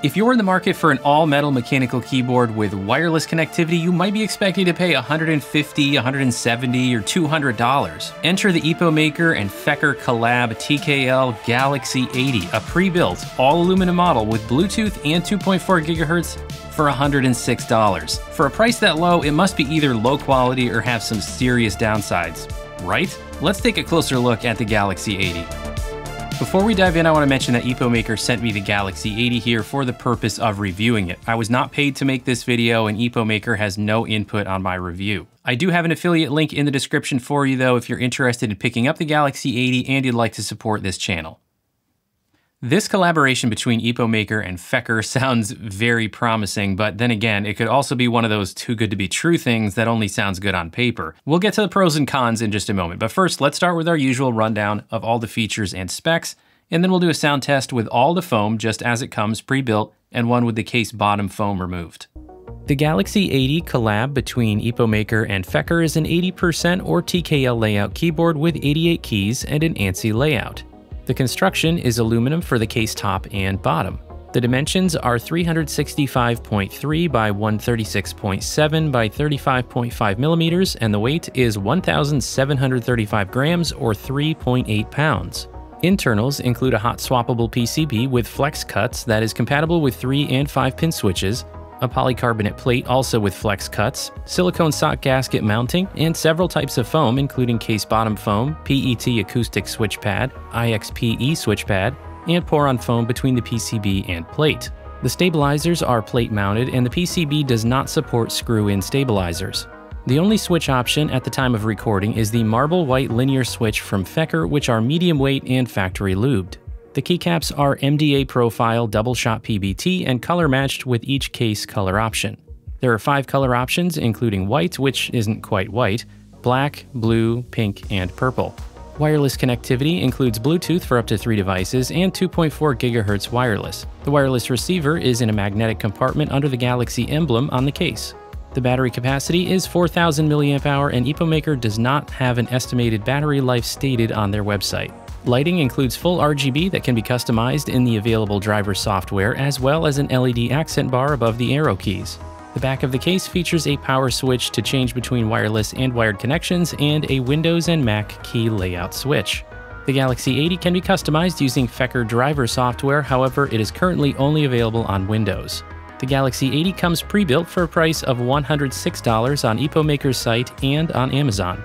If you're in the market for an all-metal mechanical keyboard with wireless connectivity, you might be expecting to pay $150, $170, or $200. Enter the EPO Maker and Fecker Collab TKL Galaxy 80, a pre-built, all-aluminum model with Bluetooth and 2.4 gigahertz for $106. For a price that low, it must be either low quality or have some serious downsides, right? Let's take a closer look at the Galaxy 80. Before we dive in, I want to mention that EPO Maker sent me the Galaxy 80 here for the purpose of reviewing it. I was not paid to make this video and EPO Maker has no input on my review. I do have an affiliate link in the description for you though if you're interested in picking up the Galaxy 80 and you'd like to support this channel. This collaboration between EpoMaker and Fecker sounds very promising, but then again, it could also be one of those too good to be true things that only sounds good on paper. We'll get to the pros and cons in just a moment, but first let's start with our usual rundown of all the features and specs, and then we'll do a sound test with all the foam just as it comes pre-built and one with the case bottom foam removed. The Galaxy 80 collab between EpoMaker and Fecker is an 80% or TKL layout keyboard with 88 keys and an ANSI layout. The construction is aluminum for the case top and bottom. The dimensions are 365.3 by 136.7 by 35.5 millimeters, and the weight is 1,735 grams or 3.8 pounds. Internals include a hot swappable PCB with flex cuts that is compatible with 3 and 5 pin switches, a polycarbonate plate also with flex cuts, silicone sock gasket mounting, and several types of foam including case bottom foam, PET acoustic switch pad, IXPE switch pad, and pour-on foam between the PCB and plate. The stabilizers are plate mounted and the PCB does not support screw-in stabilizers. The only switch option at the time of recording is the marble white linear switch from Fecker which are medium weight and factory lubed. The keycaps are MDA profile double shot PBT and color matched with each case color option. There are five color options, including white, which isn't quite white, black, blue, pink, and purple. Wireless connectivity includes Bluetooth for up to three devices and 2.4 GHz wireless. The wireless receiver is in a magnetic compartment under the Galaxy emblem on the case. The battery capacity is 4,000 mAh and EpoMaker does not have an estimated battery life stated on their website. Lighting includes full RGB that can be customized in the available driver software, as well as an LED accent bar above the arrow keys. The back of the case features a power switch to change between wireless and wired connections and a Windows and Mac key layout switch. The Galaxy 80 can be customized using Fecker driver software, however, it is currently only available on Windows. The Galaxy 80 comes pre-built for a price of $106 on EpoMaker's site and on Amazon.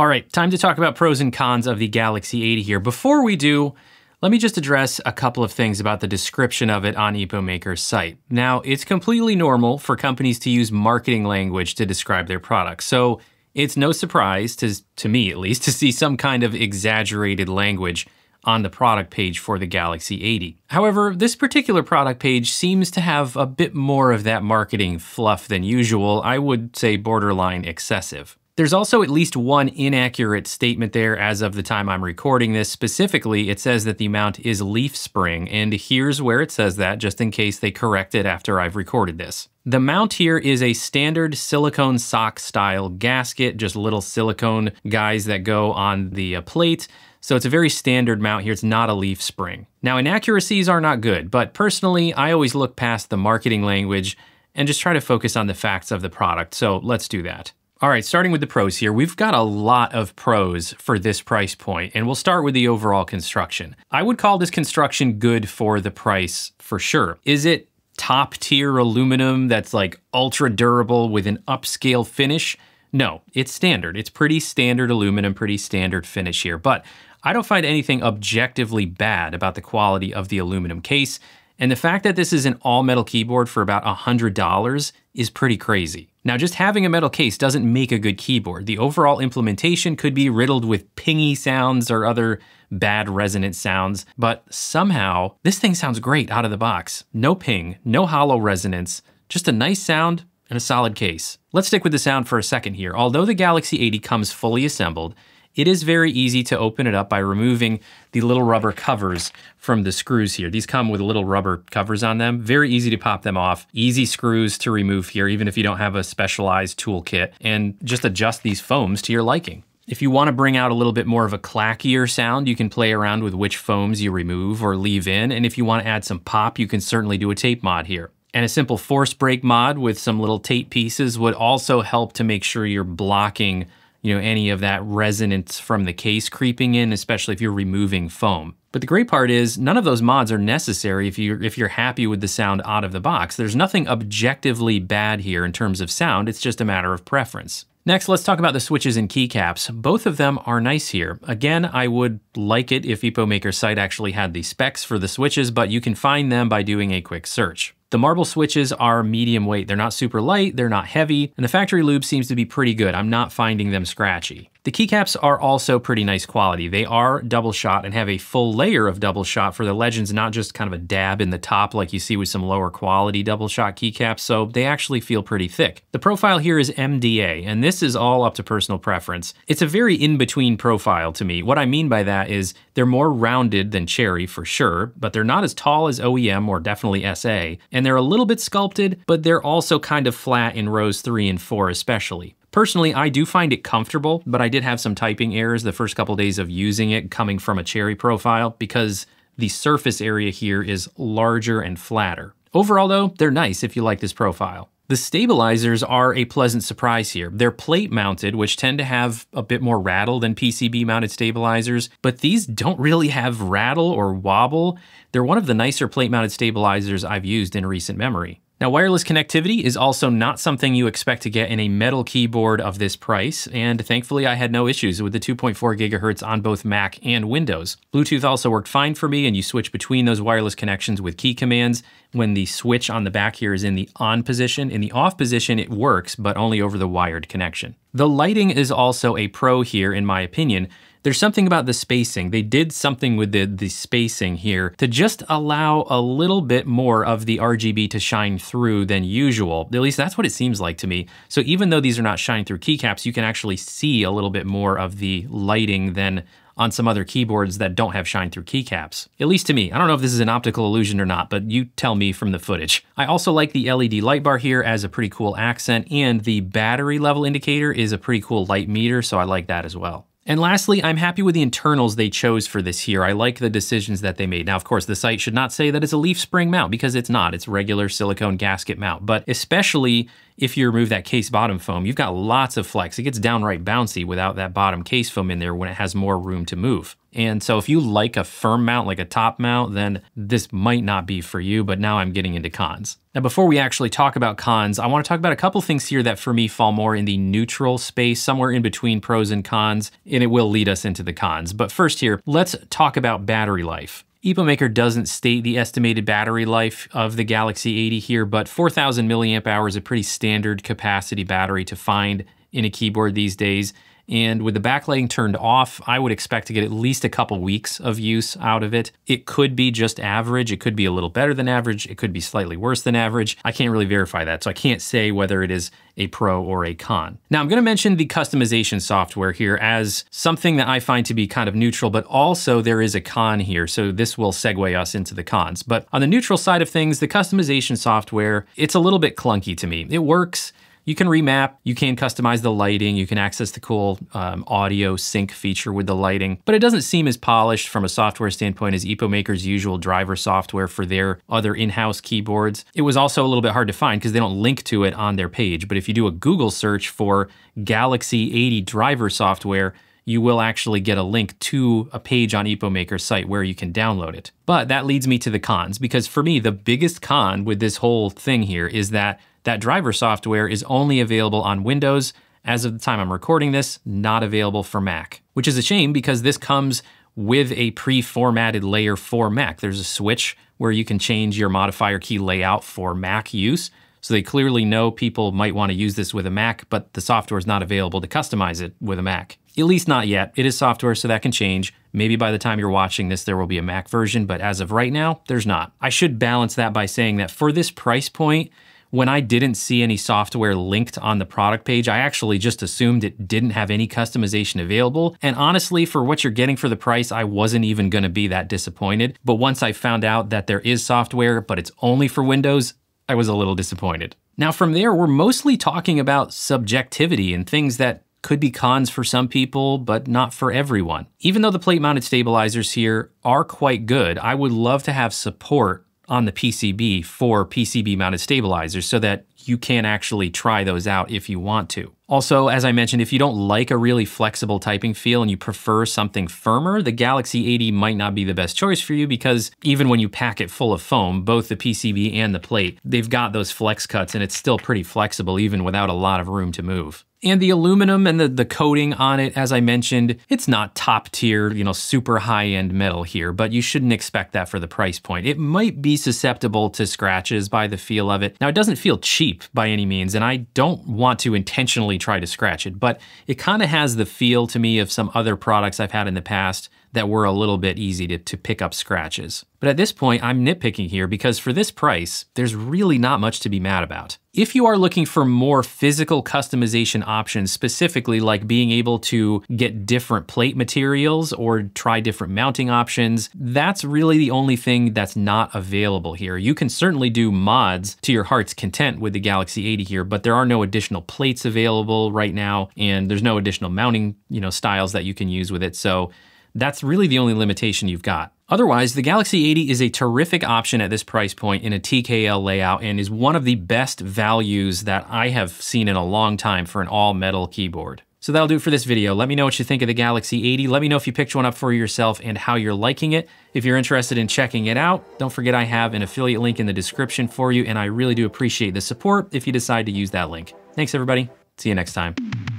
All right, time to talk about pros and cons of the Galaxy 80 here. Before we do, let me just address a couple of things about the description of it on EpoMaker's site. Now, it's completely normal for companies to use marketing language to describe their products, so it's no surprise, to, to me at least, to see some kind of exaggerated language on the product page for the Galaxy 80. However, this particular product page seems to have a bit more of that marketing fluff than usual, I would say borderline excessive. There's also at least one inaccurate statement there as of the time I'm recording this. Specifically, it says that the mount is leaf spring, and here's where it says that just in case they correct it after I've recorded this. The mount here is a standard silicone sock style gasket, just little silicone guys that go on the uh, plate. So it's a very standard mount here, it's not a leaf spring. Now inaccuracies are not good, but personally, I always look past the marketing language and just try to focus on the facts of the product, so let's do that. All right, starting with the pros here, we've got a lot of pros for this price point, and we'll start with the overall construction. I would call this construction good for the price for sure. Is it top tier aluminum that's like ultra durable with an upscale finish? No, it's standard. It's pretty standard aluminum, pretty standard finish here, but I don't find anything objectively bad about the quality of the aluminum case. And the fact that this is an all metal keyboard for about $100 is pretty crazy. Now, just having a metal case doesn't make a good keyboard. The overall implementation could be riddled with pingy sounds or other bad resonant sounds, but somehow this thing sounds great out of the box. No ping, no hollow resonance, just a nice sound and a solid case. Let's stick with the sound for a second here. Although the Galaxy 80 comes fully assembled, it is very easy to open it up by removing the little rubber covers from the screws here. These come with little rubber covers on them. Very easy to pop them off. Easy screws to remove here, even if you don't have a specialized toolkit. And just adjust these foams to your liking. If you want to bring out a little bit more of a clackier sound, you can play around with which foams you remove or leave in. And if you want to add some pop, you can certainly do a tape mod here. And a simple force break mod with some little tape pieces would also help to make sure you're blocking you know, any of that resonance from the case creeping in, especially if you're removing foam. But the great part is none of those mods are necessary if you're, if you're happy with the sound out of the box. There's nothing objectively bad here in terms of sound, it's just a matter of preference. Next, let's talk about the switches and keycaps. Both of them are nice here. Again, I would like it if Epomaker's site actually had the specs for the switches, but you can find them by doing a quick search. The marble switches are medium weight. They're not super light, they're not heavy, and the factory lube seems to be pretty good. I'm not finding them scratchy. The keycaps are also pretty nice quality. They are double shot and have a full layer of double shot for the Legends, not just kind of a dab in the top like you see with some lower quality double shot keycaps, so they actually feel pretty thick. The profile here is MDA, and this is all up to personal preference. It's a very in-between profile to me. What I mean by that is they're more rounded than Cherry for sure, but they're not as tall as OEM or definitely SA, and they're a little bit sculpted, but they're also kind of flat in rows 3 and 4 especially. Personally, I do find it comfortable, but I did have some typing errors the first couple days of using it coming from a cherry profile because the surface area here is larger and flatter. Overall though, they're nice if you like this profile. The stabilizers are a pleasant surprise here. They're plate mounted, which tend to have a bit more rattle than PCB mounted stabilizers, but these don't really have rattle or wobble. They're one of the nicer plate mounted stabilizers I've used in recent memory. Now, wireless connectivity is also not something you expect to get in a metal keyboard of this price, and thankfully I had no issues with the 2.4 gigahertz on both Mac and Windows. Bluetooth also worked fine for me, and you switch between those wireless connections with key commands. When the switch on the back here is in the on position, in the off position it works, but only over the wired connection. The lighting is also a pro here, in my opinion. There's something about the spacing. They did something with the, the spacing here to just allow a little bit more of the RGB to shine through than usual. At least that's what it seems like to me. So even though these are not shine through keycaps, you can actually see a little bit more of the lighting than on some other keyboards that don't have shine through keycaps. At least to me. I don't know if this is an optical illusion or not, but you tell me from the footage. I also like the LED light bar here as a pretty cool accent, and the battery level indicator is a pretty cool light meter, so I like that as well. And lastly, I'm happy with the internals they chose for this here. I like the decisions that they made. Now, of course, the site should not say that it's a leaf spring mount because it's not. It's regular silicone gasket mount. But especially if you remove that case bottom foam, you've got lots of flex. It gets downright bouncy without that bottom case foam in there when it has more room to move. And so if you like a firm mount, like a top mount, then this might not be for you, but now I'm getting into cons. Now, before we actually talk about cons, I want to talk about a couple things here that for me fall more in the neutral space, somewhere in between pros and cons, and it will lead us into the cons. But first here, let's talk about battery life. EPA Maker doesn't state the estimated battery life of the Galaxy 80 here, but 4,000 milliamp hours is a pretty standard capacity battery to find in a keyboard these days. And with the backlighting turned off, I would expect to get at least a couple weeks of use out of it. It could be just average. It could be a little better than average. It could be slightly worse than average. I can't really verify that. So I can't say whether it is a pro or a con. Now I'm gonna mention the customization software here as something that I find to be kind of neutral, but also there is a con here. So this will segue us into the cons. But on the neutral side of things, the customization software, it's a little bit clunky to me. It works, you can remap, you can customize the lighting, you can access the cool um, audio sync feature with the lighting, but it doesn't seem as polished from a software standpoint as EpoMaker's usual driver software for their other in-house keyboards. It was also a little bit hard to find because they don't link to it on their page, but if you do a Google search for Galaxy 80 driver software, you will actually get a link to a page on EpoMaker's site where you can download it. But that leads me to the cons, because for me, the biggest con with this whole thing here is that that driver software is only available on Windows. As of the time I'm recording this, not available for Mac, which is a shame because this comes with a pre-formatted layer for Mac. There's a switch where you can change your modifier key layout for Mac use. So they clearly know people might want to use this with a Mac, but the software is not available to customize it with a Mac. At least not yet. It is software, so that can change. Maybe by the time you're watching this, there will be a Mac version, but as of right now, there's not. I should balance that by saying that for this price point, when I didn't see any software linked on the product page, I actually just assumed it didn't have any customization available. And honestly, for what you're getting for the price, I wasn't even gonna be that disappointed. But once I found out that there is software, but it's only for Windows, I was a little disappointed. Now from there, we're mostly talking about subjectivity and things that could be cons for some people, but not for everyone. Even though the plate mounted stabilizers here are quite good, I would love to have support on the PCB for PCB mounted stabilizers so that you can actually try those out if you want to. Also, as I mentioned, if you don't like a really flexible typing feel and you prefer something firmer, the Galaxy 80 might not be the best choice for you because even when you pack it full of foam, both the PCB and the plate, they've got those flex cuts and it's still pretty flexible even without a lot of room to move. And the aluminum and the, the coating on it, as I mentioned, it's not top tier, you know, super high end metal here, but you shouldn't expect that for the price point. It might be susceptible to scratches by the feel of it. Now, it doesn't feel cheap by any means, and I don't want to intentionally try to scratch it, but it kind of has the feel to me of some other products I've had in the past that were a little bit easy to, to pick up scratches. But at this point, I'm nitpicking here because for this price, there's really not much to be mad about. If you are looking for more physical customization options, specifically like being able to get different plate materials or try different mounting options, that's really the only thing that's not available here. You can certainly do mods to your heart's content with the Galaxy 80 here, but there are no additional plates available right now, and there's no additional mounting you know, styles that you can use with it. So that's really the only limitation you've got. Otherwise, the Galaxy 80 is a terrific option at this price point in a TKL layout and is one of the best values that I have seen in a long time for an all-metal keyboard. So that'll do it for this video. Let me know what you think of the Galaxy 80. Let me know if you picked one up for yourself and how you're liking it. If you're interested in checking it out, don't forget I have an affiliate link in the description for you, and I really do appreciate the support if you decide to use that link. Thanks, everybody. See you next time.